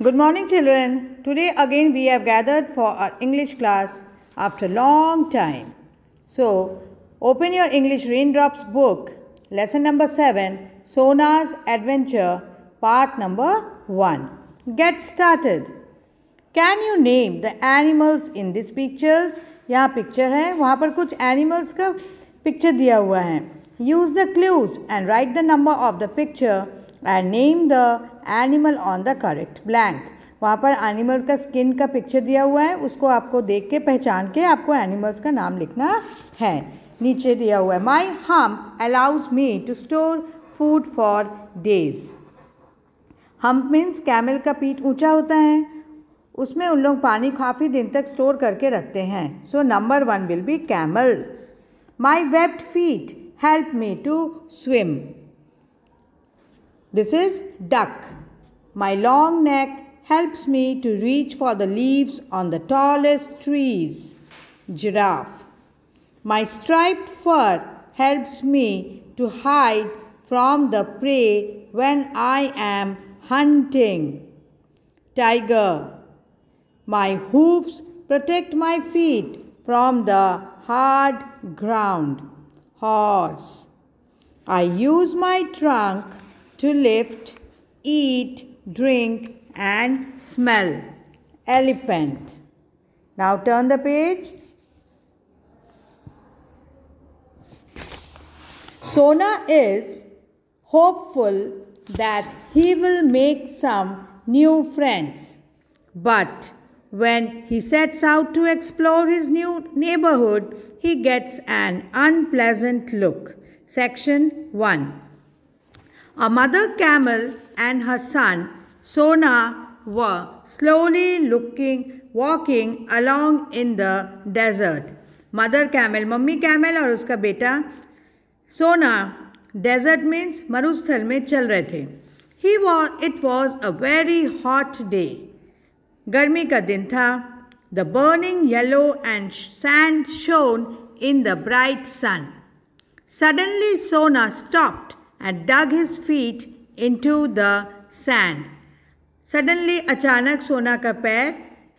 Good morning, children. Today again we have gathered for our English class after a long time. So, open your English Raindrops book, lesson number 7, Sona's Adventure, part number 1. Get started. Can you name the animals in these pictures? यहाँ picture है वहाँ पर कुछ animals का picture दिया हुआ है Use the clues and write the number of the picture. And name the animal on the correct blank वहाँ पर एनिमल का स्किन का पिक्चर दिया हुआ है उसको आपको देख के पहचान के आपको एनिमल्स का नाम लिखना है नीचे दिया हुआ है my hump allows me to store food for days hump means camel का पीठ ऊंचा होता है उसमें उन लोग पानी काफ़ी दिन तक स्टोर करके रखते हैं so number one will be camel my webbed feet help me to swim This is duck. My long neck helps me to reach for the leaves on the tallest trees. Giraffe. My striped fur helps me to hide from the prey when I am hunting. Tiger. My hoofs protect my feet from the hard ground. Horse. I use my trunk to lift, eat, drink, and smell. Elephant. Now turn the page. Sona is hopeful that he will make some new friends. But when he sets out to explore his new neighborhood, he gets an unpleasant look. Section 1 a mother camel and her son Sona were slowly looking walking along in the desert. Mother camel, mummy camel aur uska beta Sona desert means marusthal mein chal rahe the. He was it was a very hot day. Garmi ka din tha. The burning yellow and sand shone in the bright sun. Suddenly Sona stopped and dug his feet into the sand. Suddenly अचानक सोना का पैर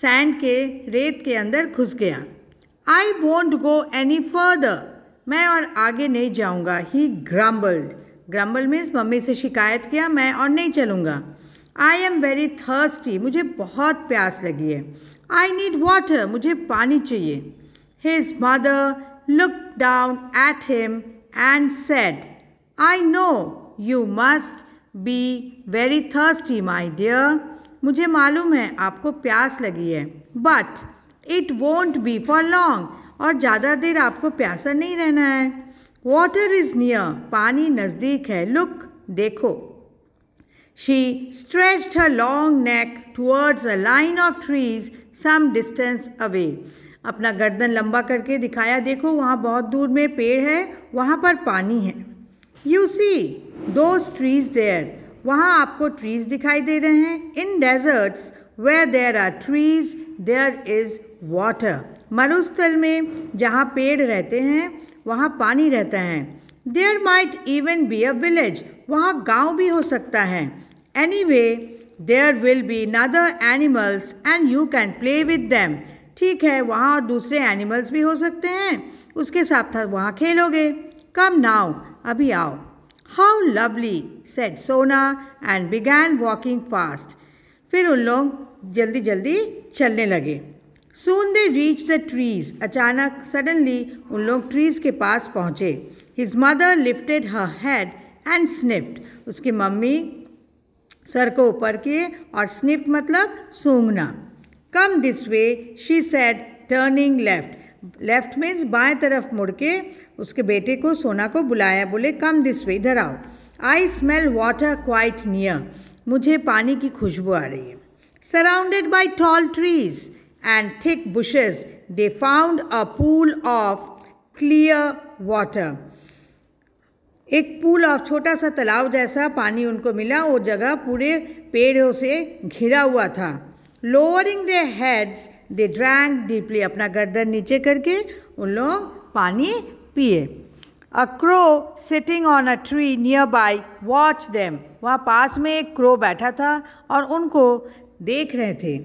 sand के रेत के अंदर घुस गया आई won't गो एनी फर्दर मैं और आगे नहीं जाऊंगा ही grumbled. Grumble मीन्स मम्मी से शिकायत किया मैं और नहीं चलूँगा आई एम वेरी थर्स्टी मुझे बहुत प्यास लगी है आई नीड वाटर मुझे पानी चाहिए his mother look down at him and said, I know you must be very thirsty my dear मुझे मालूम है आपको प्यास लगी है but it won't be for long और ज़्यादा देर आपको प्यासा नहीं रहना है वॉटर इज़ नियर पानी नज़दीक है लुक देखो she stretched her long neck towards a line of trees some distance away अपना गर्दन लंबा करके दिखाया देखो वहाँ बहुत दूर में पेड़ है वहाँ पर पानी है यू सी दो ट्रीज देयर वहाँ आपको ट्रीज दिखाई दे रहे हैं in deserts where there are trees there is water मरुस्थल में जहाँ पेड़ रहते हैं वहाँ पानी रहता है there might even be a village वहाँ गांव भी हो सकता है anyway there will be other animals and you can play with them ठीक है वहाँ दूसरे एनिमल्स भी हो सकते हैं उसके साथ साथ वहाँ खेलोगे Come now, Abhi आओ. How lovely, said Sona and began walking fast. फिर उन लोग जल्दी जल्दी चलने लगे soon they reach the trees अचानक सडनली उन लोग ट्रीज के पास पहुँचे his mother lifted her head and sniffed उसकी मम्मी सर को ऊपर किए और स्निफ्ट मतलब सूंघना come this way she said turning left left means बाएं तरफ मुड़ के उसके बेटे को सोना को बुलाया बोले कम दिस वे इधर आओ I smell water quite near मुझे पानी की खुशबू आ रही है surrounded by tall trees and thick bushes they found a pool of clear water एक पूल ऑफ छोटा सा तालाब जैसा पानी उनको मिला वो जगह पूरे पेड़ों से घिरा हुआ था lowering their heads they drank deeply अपना गर्दन नीचे करके उन लोग पानी पिए a crow sitting on a tree nearby watch them वहाँ पास में एक क्रो बैठा था और उनको देख रहे थे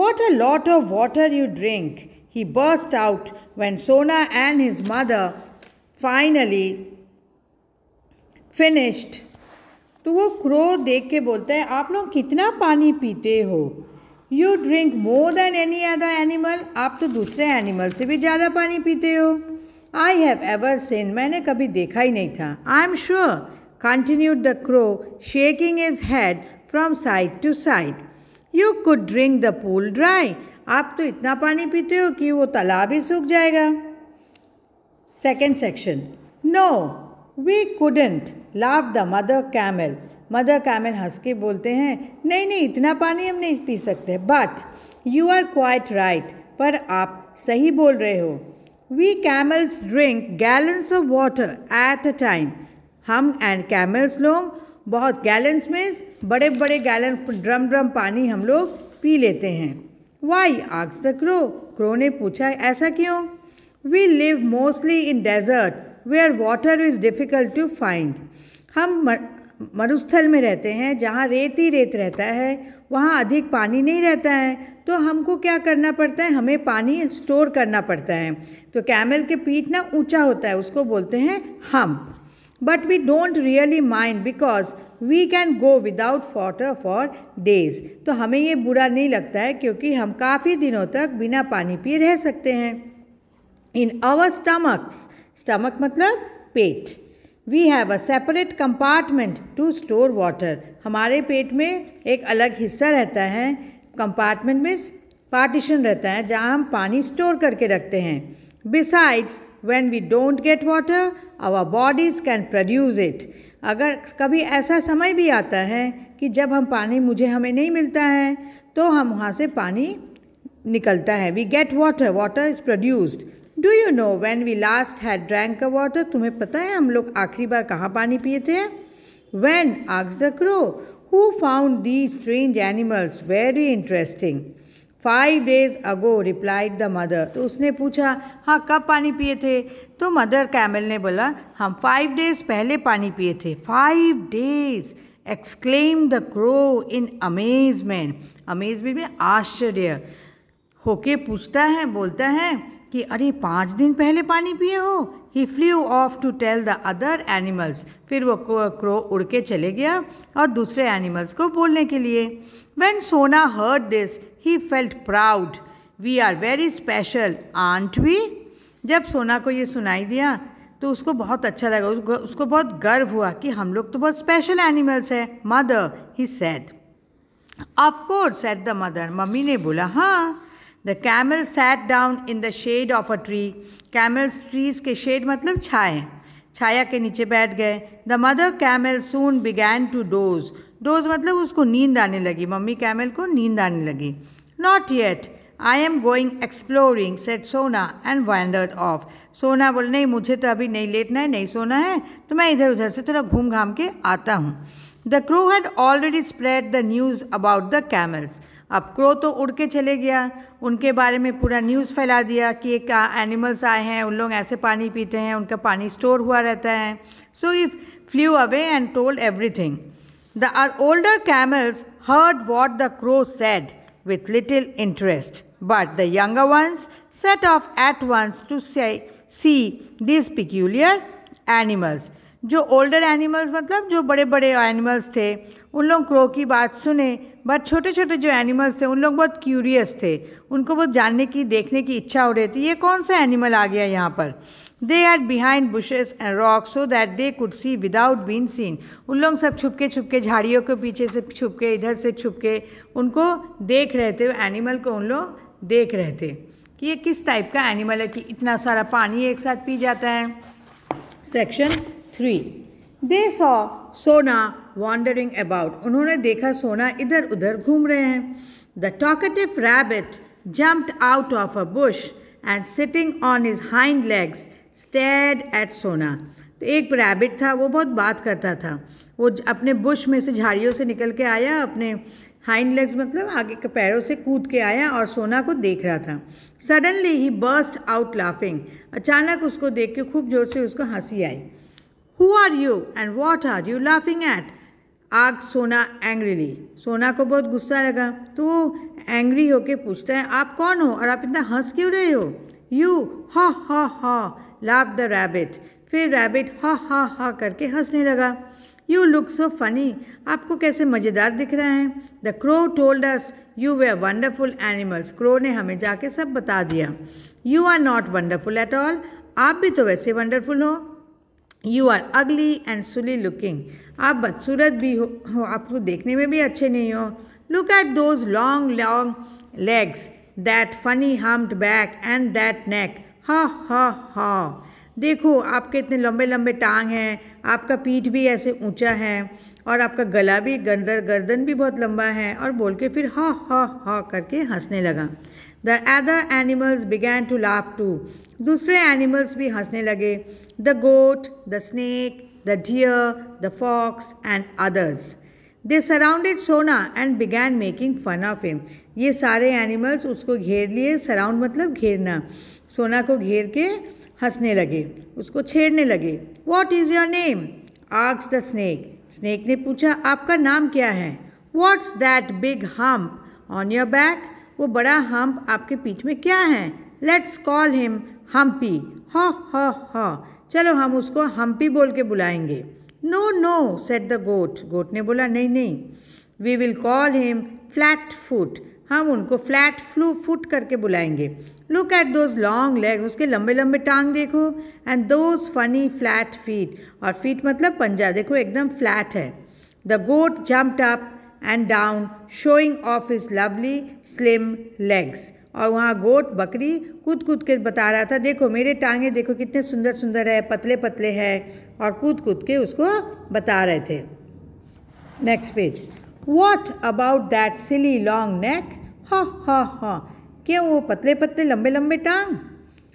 what a lot of water you drink he burst out when Sona and his mother finally finished तो वो क्रो देख के बोलते हैं आप लोग कितना पानी पीते हो you drink more than any other animal आप तो दूसरे एनिमल से भी ज़्यादा पानी पीते हो आई हैव एवर सीन मैंने कभी देखा ही नहीं था I am sure continued the crow shaking his head from side to side you could drink the pool dry आप तो इतना पानी पीते हो कि वो तालाब ही सूख जाएगा second section no we couldn't laughed the mother camel mother camel हंस के बोलते हैं नहीं नहीं इतना पानी हम नहीं पी सकते but you are quite right पर आप सही बोल रहे हो we camels drink gallons of water at a time हम एंड कैमल्स लोग बहुत गैलन्स मीन्स बड़े बड़े गैलन ड्रम ड्रम पानी हम लोग पी लेते हैं why asks the crow crow ने पूछा ऐसा क्यों we live mostly in desert where water is difficult to find हम मरुस्थल में रहते हैं जहाँ रेत ही रेत रहता है वहाँ अधिक पानी नहीं रहता है तो हमको क्या करना पड़ता है हमें पानी स्टोर करना पड़ता है तो कैमल के पीठ ना ऊंचा होता है उसको बोलते हैं हम but we don't really mind because we can go without water for days तो हमें ये बुरा नहीं लगता है क्योंकि हम काफ़ी दिनों तक बिना पानी पिए रह सकते हैं इन आवर स्टमक्स स्टमक मतलब पेट we have a separate compartment to store water हमारे पेट में एक अलग हिस्सा रहता है कंपार्टमेंट में पार्टीशन रहता है जहाँ हम पानी स्टोर करके रखते हैं besides when we don't get water our bodies can produce it अगर कभी ऐसा समय भी आता है कि जब हम पानी मुझे हमें नहीं मिलता है तो हम वहाँ से पानी निकलता है we get water water is produced do you know when we last had drank a water तुम्हें पता है हम लोग आखिरी बार कहाँ पानी पिए थे when asks the crow who found the strange animals very interesting five days ago replied the mother तो उसने पूछा हाँ कब पानी पिए थे तो मदर कैमल ने बोला हम फाइव डेज पहले पानी पिए थे five days exclaim the crow in amazement amazement में आश्चर्य होके पूछता है बोलता है कि अरे पाँच दिन पहले पानी पिए हो he flew off to tell the other animals फिर वो क्रो उड़ के चले गया और दूसरे एनिमल्स को बोलने के लिए when Sona heard this he felt proud we are very special aren't we जब सोना को ये सुनाई दिया तो उसको बहुत अच्छा लगा उसको बहुत गर्व हुआ कि हम लोग तो बहुत स्पेशल एनिमल्स हैं mother he said of course course at the mother mummy ने बोला हाँ the camel sat down in the shade of a tree camels trees के शेड मतलब छाए छाया के नीचे बैठ गए the mother camel soon began to doze doze मतलब उसको नींद आने लगी मम्मी कैमल को नींद आने लगी not yet I am going exploring said Sona and wandered off Sona बोल नहीं मुझे तो अभी नहीं लेटना है नहीं सोना है तो मैं इधर उधर से थोड़ा घूम घाम के आता हूँ the crow had already spread the news about the camels अब क्रो तो उड़ के चले गया उनके बारे में पूरा न्यूज़ फैला दिया कि एक एनिमल्स आए हैं उन लोग ऐसे पानी पीते हैं उनका पानी स्टोर हुआ रहता है so he flew away and told everything the older camels heard what the crow said with little interest. But the younger ones set off at once to say, see these peculiar animals. जो older animals मतलब जो बड़े बड़े animals थे उन लोग crow की बात सुने बट छोटे छोटे जो एनिमल्स थे उन लोग बहुत क्यूरियस थे उनको बहुत जानने की देखने की इच्छा हो रही थी ये कौन सा एनिमल आ गया यहाँ पर they are behind bushes and rock so that they could see without been seen उन लोग सब छुपके छुपके झाड़ियों के पीछे से छुप के इधर से छुप के उनको देख रहे थे एनिमल को उन लोग देख रहे थे कि ये किस टाइप का एनिमल है कि इतना सारा पानी एक साथ पी जाता है section three they saw Sona wandering about उन्होंने देखा सोना इधर उधर घूम रहे हैं the talkative rabbit jumped out of a bush and sitting on his hind legs stared at Sona तो एक रैबिट था वो बहुत बात करता था वो अपने बुश में से झाड़ियों से निकल के आया अपने हाइंड लेग्स मतलब आगे के पैरों से कूद के आया और सोना को देख रहा था suddenly he burst out laughing अचानक उसको देख के खूब जोर से उसको हंसी आई who are you and what are you laughing at आग सोना एंग्रीली सोना को बहुत गुस्सा लगा तो वो एंग्री होके पूछता है आप कौन हो और आप इतना हंस क्यों रहे हो you ha ha ha laugh the rabbit फिर रैबिट हा हा हा करके हंसने लगा यू लुक सो फनी आपको कैसे मज़ेदार दिख रहे हैं the crow told us you were wonderful animals crow ने हमें जाके सब बता दिया you are not wonderful at all आप भी तो वैसे वंडरफुल हो you are ugly and silly looking आप बदसूरत भी हो, हो आपको तो देखने में भी अच्छे नहीं हो look at those long long legs that funny humped back and that neck ha ha हा देखो आपके इतने लंबे लंबे टांग हैं आपका पीठ भी ऐसे ऊंचा है और आपका गला भी गंदर गर्दन भी बहुत लंबा है और बोल के फिर हा हा हा करके हंसने लगा the other animals began to laugh too दूसरे एनिमल्स भी हंसने लगे the goat the snake the deer the fox and others they surrounded Sona and began making fun of him ये सारे एनिमल्स उसको घेर लिए सराउंड मतलब घेरना सोना को घेर के हंसने लगे उसको छेड़ने लगे what is your name asks the snake snake ने पूछा आपका नाम क्या है what's that big hump on your back वो बड़ा हम्प आपके पीठ में क्या है लेट्स कॉल हिम हम्पी हा हा हा चलो हम उसको हम्पी बोल के बुलाएंगे no no said the goat goat ने बोला नहीं नहीं we will call him flat foot हम उनको फ्लैट फ्लू फुट करके बुलाएंगे look at those long leg उसके लंबे लंबे टांग देखो and those funny flat feet और फीट मतलब पंजा देखो एकदम फ्लैट है the goat jumped up and down showing off his lovely slim legs और वहाँ गोट बकरी कूद कूद के बता रहा था देखो मेरे टांगे देखो कितने सुंदर सुंदर है पतले पतले हैं और कूद कूद के उसको बता रहे थे next page what about that silly long neck ha ha हा क्यों वो पतले पतले लंबे लंबे टांग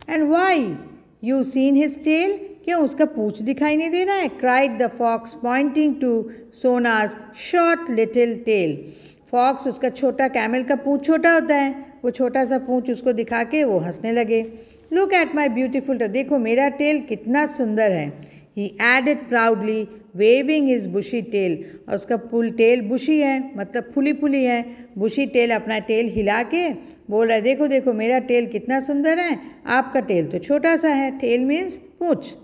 and why you seen his tail क्यों उसका पूछ दिखाई नहीं दे रहा है cried the fox pointing to Sona's short little tail fox उसका छोटा कैमल का पूछ छोटा होता है वो छोटा सा पूछ उसको दिखा के वो हंसने लगे लुक एट माई ब्यूटीफुल देखो मेरा टेल कितना सुंदर है he added proudly waving his bushy tail और उसका फुल टेल बुशी है मतलब फुली फुली है बुशी टेल अपना टेल हिला के बोल रहा है देखो देखो मेरा टेल कितना सुंदर है आपका टेल तो छोटा सा है टेल मीन्स पूछ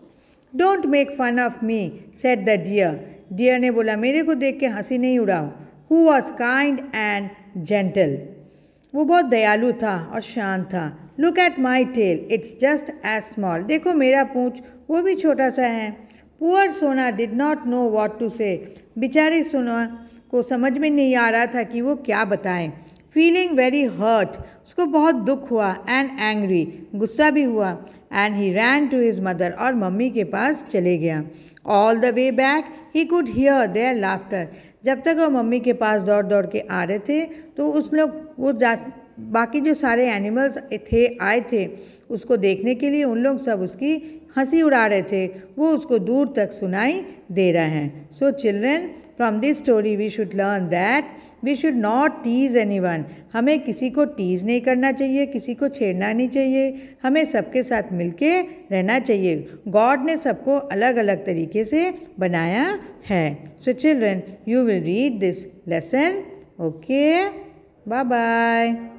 don't make fun of me said the deer deer ने बोला मेरे को देख के हंसी नहीं उड़ाओ who was kind and gentle वो बहुत दयालु था और शांत था look at my tail it's just as small देखो मेरा पूँछ वो भी छोटा सा है poor Sona did not know what to say बेचारे सोना को समझ में नहीं आ रहा था कि वो क्या बताएं फीलिंग वेरी हर्ट उसको बहुत दुख हुआ एंड एंग्री गुस्सा भी हुआ and he ran to his mother और मम्मी के पास चले गया all the way back he could hear their laughter जब तक वो मम्मी के पास दौड़ दौड़ के आ रहे थे तो उस लोग वो जा बाकी जो सारे एनिमल्स थे आए थे उसको देखने के लिए उन लोग सब उसकी हंसी उड़ा रहे थे वो उसको दूर तक सुनाई दे रहे हैं so children from this story we should learn that we should not tease anyone हमें किसी को टीज़ नहीं करना चाहिए किसी को छेड़ना नहीं चाहिए हमें सबके साथ मिलके रहना चाहिए गॉड ने सबको अलग अलग तरीके से बनाया है so children you will read this lesson okay bye bye